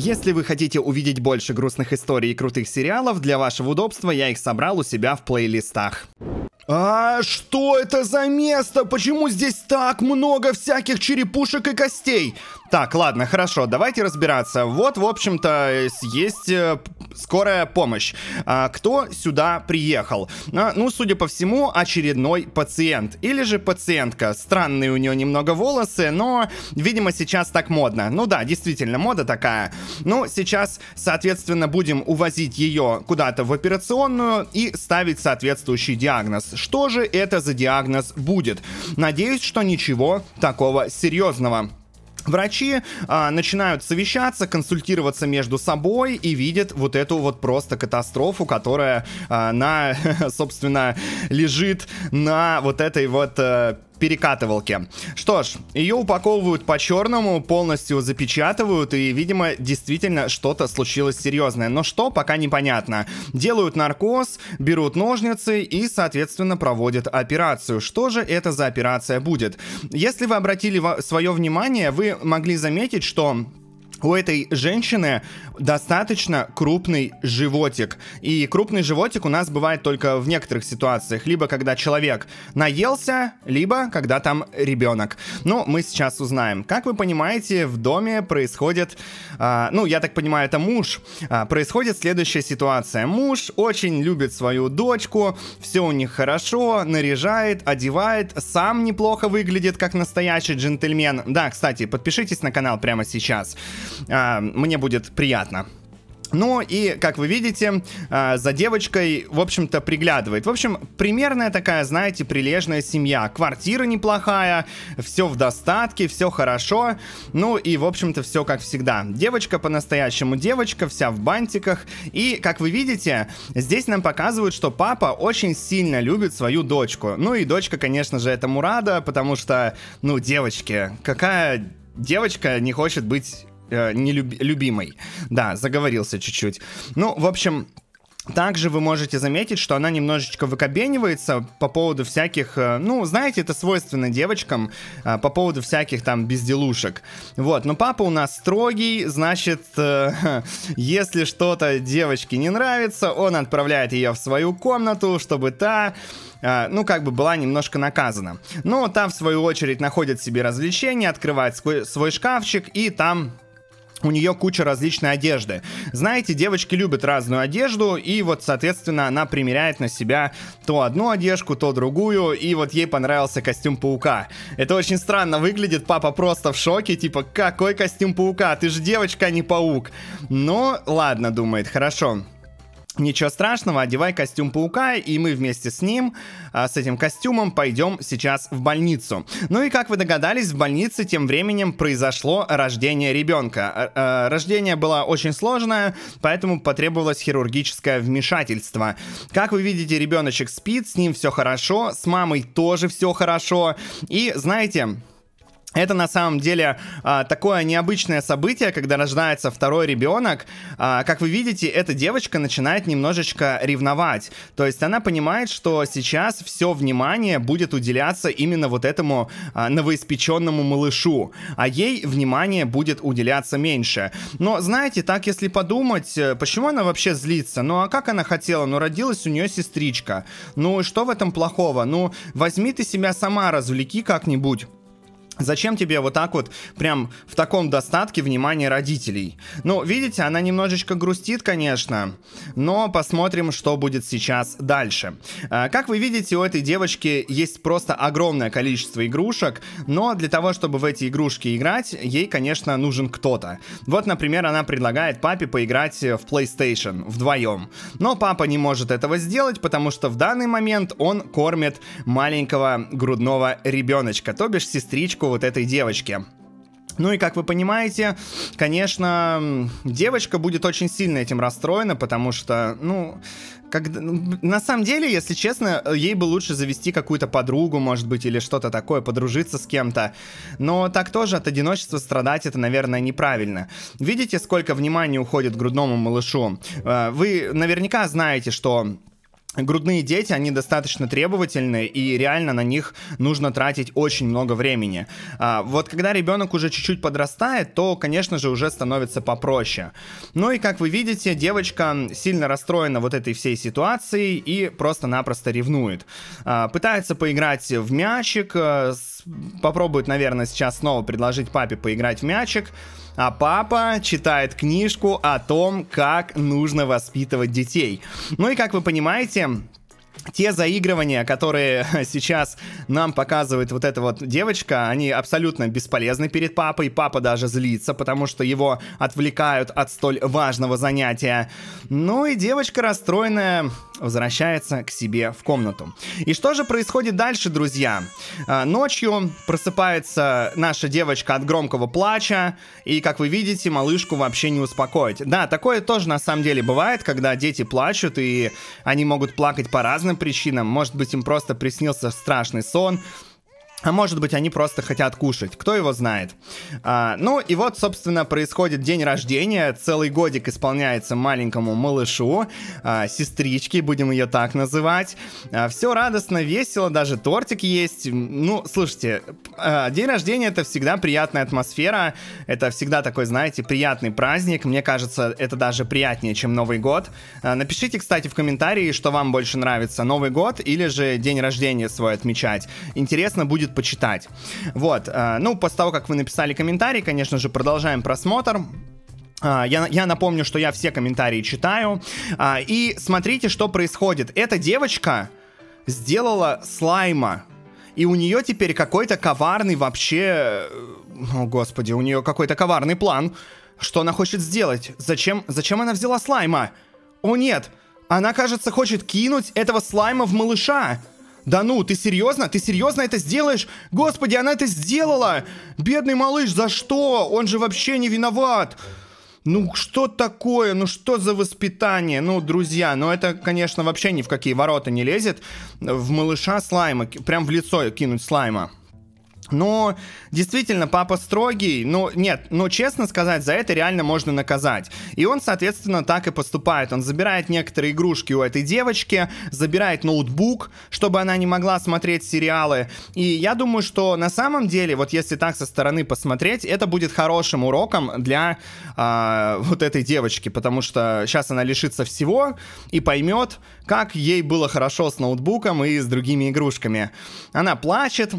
Если вы хотите увидеть больше грустных историй и крутых сериалов, для вашего удобства я их собрал у себя в плейлистах. А что это за место? Почему здесь так много всяких черепушек и костей? Так, ладно, хорошо, давайте разбираться. Вот, в общем-то, есть э, скорая помощь. А, кто сюда приехал? А, ну, судя по всему, очередной пациент. Или же пациентка. Странные у нее немного волосы, но, видимо, сейчас так модно. Ну да, действительно, мода такая. Ну, сейчас, соответственно, будем увозить ее куда-то в операционную и ставить соответствующий диагноз что же это за диагноз будет. Надеюсь, что ничего такого серьезного. Врачи а, начинают совещаться, консультироваться между собой и видят вот эту вот просто катастрофу, которая а, на, собственно, лежит на вот этой вот а, перекатывалке. Что ж, ее упаковывают по-черному, полностью запечатывают, и, видимо, действительно что-то случилось серьезное. Но что, пока непонятно. Делают наркоз, берут ножницы и, соответственно, проводят операцию. Что же это за операция будет? Если вы обратили свое внимание, вы могли заметить, что у этой женщины достаточно крупный животик. И крупный животик у нас бывает только в некоторых ситуациях. Либо когда человек наелся, либо когда там ребенок. Ну, мы сейчас узнаем. Как вы понимаете, в доме происходит... А, ну, я так понимаю, это муж. А, происходит следующая ситуация. Муж очень любит свою дочку. Все у них хорошо. Наряжает, одевает. Сам неплохо выглядит, как настоящий джентльмен. Да, кстати, подпишитесь на канал прямо сейчас. А, мне будет приятно. Ну и, как вы видите, а, за девочкой, в общем-то, приглядывает. В общем, примерная такая, знаете, прилежная семья. Квартира неплохая, все в достатке, все хорошо. Ну и, в общем-то, все как всегда. Девочка по-настоящему девочка, вся в бантиках. И, как вы видите, здесь нам показывают, что папа очень сильно любит свою дочку. Ну и дочка, конечно же, этому рада, потому что, ну, девочки, какая девочка не хочет быть э, нелюбимой. Да, заговорился чуть-чуть. Ну, в общем... Также вы можете заметить, что она немножечко выкобенивается по поводу всяких, э, ну, знаете, это свойственно девочкам, э, по поводу всяких там безделушек. Вот, но папа у нас строгий, значит, э, если что-то девочке не нравится, он отправляет ее в свою комнату, чтобы та, ну, как бы была немножко наказана. Но та, в свою очередь, находит себе развлечения, открывает свой шкафчик и там у нее куча различной одежды. Знаете, девочки любят разную одежду, и вот, соответственно, она примеряет на себя то одну одежку, то другую, и вот ей понравился костюм паука. Это очень странно выглядит, папа просто в шоке, типа, какой костюм паука, ты же девочка, а не паук. Но ладно, думает, хорошо. Ничего страшного, одевай костюм паука, и мы вместе с ним, а, с этим костюмом, пойдем сейчас в больницу. Ну и как вы догадались, в больнице тем временем произошло рождение ребенка. А, а, рождение было очень сложное, поэтому потребовалось хирургическое вмешательство. Как вы видите, ребеночек спит, с ним все хорошо, с мамой тоже все хорошо. И знаете... Это на самом деле а, такое необычное событие, когда рождается второй ребенок. А, как вы видите, эта девочка начинает немножечко ревновать. То есть она понимает, что сейчас все внимание будет уделяться именно вот этому а, новоиспеченному малышу, а ей внимание будет уделяться меньше. Но знаете, так если подумать, э, почему она вообще злится? Ну а как она хотела? Ну родилась у нее сестричка. Ну что в этом плохого? Ну возьми ты себя сама развлеки как-нибудь. Зачем тебе вот так вот прям в таком достатке внимания родителей? Ну, видите, она немножечко грустит, конечно, но посмотрим, что будет сейчас дальше. Э, как вы видите, у этой девочки есть просто огромное количество игрушек, но для того, чтобы в эти игрушки играть, ей, конечно, нужен кто-то. Вот, например, она предлагает папе поиграть в PlayStation вдвоем. Но папа не может этого сделать, потому что в данный момент он кормит маленького грудного ребеночка, то бишь сестричку вот этой девочке. Ну и, как вы понимаете, конечно, девочка будет очень сильно этим расстроена, потому что, ну, когда... Ну, на самом деле, если честно, ей бы лучше завести какую-то подругу, может быть, или что-то такое, подружиться с кем-то. Но так тоже от одиночества страдать это, наверное, неправильно. Видите, сколько внимания уходит грудному малышу? Э, вы наверняка знаете, что грудные дети, они достаточно требовательны, и реально на них нужно тратить очень много времени. А, вот когда ребенок уже чуть-чуть подрастает, то, конечно же, уже становится попроще. Ну и, как вы видите, девочка сильно расстроена вот этой всей ситуацией и просто-напросто ревнует. А, пытается поиграть в мячик, э, попробует, наверное, сейчас снова предложить папе поиграть в мячик, а папа читает книжку о том, как нужно воспитывать детей. Ну и как вы понимаете, те заигрывания, которые сейчас нам показывает вот эта вот девочка, они абсолютно бесполезны перед папой. Папа даже злится, потому что его отвлекают от столь важного занятия. Ну и девочка расстроенная возвращается к себе в комнату. И что же происходит дальше, друзья? А, ночью просыпается наша девочка от громкого плача, и, как вы видите, малышку вообще не успокоить. Да, такое тоже на самом деле бывает, когда дети плачут, и они могут плакать по разным причинам, причинам. Может быть, им просто приснился страшный сон, а может быть, они просто хотят кушать, кто его знает. А, ну и вот, собственно, происходит день рождения, целый годик исполняется маленькому малышу, а, сестричке, будем ее так называть. А, все радостно, весело, даже тортик есть. Ну, слушайте, а, день рождения это всегда приятная атмосфера, это всегда такой, знаете, приятный праздник. Мне кажется, это даже приятнее, чем Новый год. А, напишите, кстати, в комментарии, что вам больше нравится, Новый год или же день рождения свой отмечать. Интересно будет будет почитать. Вот, э, ну, после того, как вы написали комментарий, конечно же, продолжаем просмотр. А, я, я напомню, что я все комментарии читаю. А, и смотрите, что происходит. Эта девочка сделала слайма. И у нее теперь какой-то коварный вообще... Э, о, господи, у нее какой-то коварный план. Что она хочет сделать? Зачем, зачем она взяла слайма? О, нет. Она, кажется, хочет кинуть этого слайма в малыша. Да ну, ты серьезно? Ты серьезно это сделаешь? Господи, она это сделала! Бедный малыш, за что? Он же вообще не виноват! Ну что такое? Ну что за воспитание? Ну, друзья, ну это, конечно, вообще ни в какие ворота не лезет. В малыша слайма, прям в лицо кинуть слайма. Ну, действительно, папа строгий. Ну, нет, ну, честно сказать, за это реально можно наказать. И он, соответственно, так и поступает. Он забирает некоторые игрушки у этой девочки, забирает ноутбук, чтобы она не могла смотреть сериалы. И я думаю, что на самом деле, вот если так со стороны посмотреть, это будет хорошим уроком для э, вот этой девочки, потому что сейчас она лишится всего и поймет, как ей было хорошо с ноутбуком и с другими игрушками. Она плачет,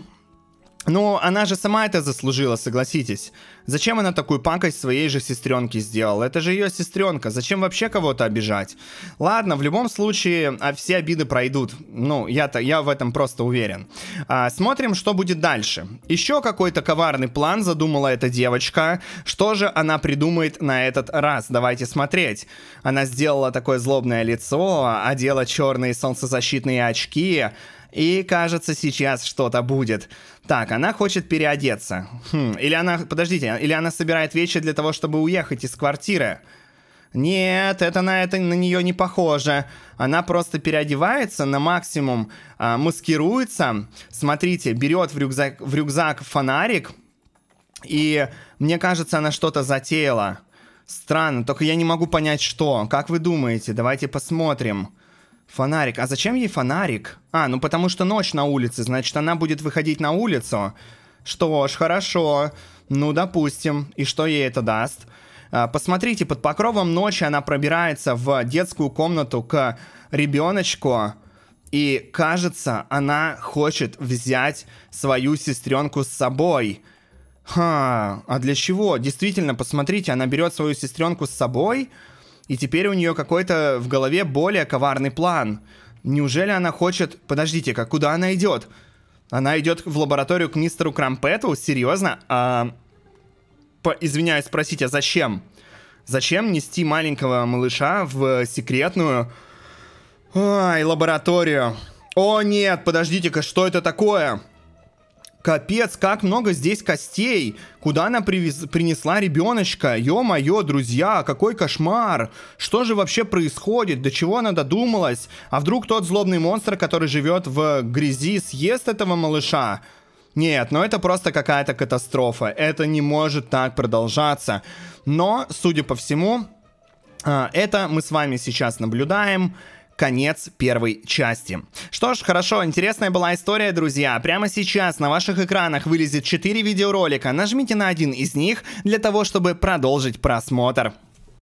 но ну, она же сама это заслужила, согласитесь. Зачем она такую пакость своей же сестренке сделала? Это же ее сестренка. Зачем вообще кого-то обижать? Ладно, в любом случае, а все обиды пройдут. Ну, я-то, я в этом просто уверен. А, смотрим, что будет дальше. Еще какой-то коварный план задумала эта девочка. Что же она придумает на этот раз? Давайте смотреть. Она сделала такое злобное лицо, одела черные солнцезащитные очки. И кажется, сейчас что-то будет. Так, она хочет переодеться. Хм, или она... Подождите, или она собирает вещи для того, чтобы уехать из квартиры. Нет, это на это на нее не похоже. Она просто переодевается на максимум, а, маскируется. Смотрите, берет в рюкзак, в рюкзак фонарик. И мне кажется, она что-то затеяла. Странно, только я не могу понять, что. Как вы думаете? Давайте посмотрим. Фонарик. А зачем ей фонарик? А, ну потому что ночь на улице, значит, она будет выходить на улицу. Что ж, хорошо. Ну, допустим. И что ей это даст? А, посмотрите, под покровом ночи она пробирается в детскую комнату к ребеночку. И кажется, она хочет взять свою сестренку с собой. Ха, а для чего? Действительно, посмотрите, она берет свою сестренку с собой и теперь у нее какой-то в голове более коварный план. Неужели она хочет... Подождите-ка, куда она идет? Она идет в лабораторию к мистеру Крампету? Серьезно? А... По... Извиняюсь спросить, а зачем? Зачем нести маленького малыша в секретную... Ай, лабораторию. О нет, подождите-ка, что это такое? Капец, как много здесь костей. Куда она привез... принесла ребеночка? Ё-моё, друзья, какой кошмар. Что же вообще происходит? До чего она додумалась? А вдруг тот злобный монстр, который живет в грязи, съест этого малыша? Нет, ну это просто какая-то катастрофа. Это не может так продолжаться. Но, судя по всему, а, это мы с вами сейчас наблюдаем конец первой части. Что ж, хорошо, интересная была история, друзья. Прямо сейчас на ваших экранах вылезет 4 видеоролика. Нажмите на один из них для того, чтобы продолжить просмотр.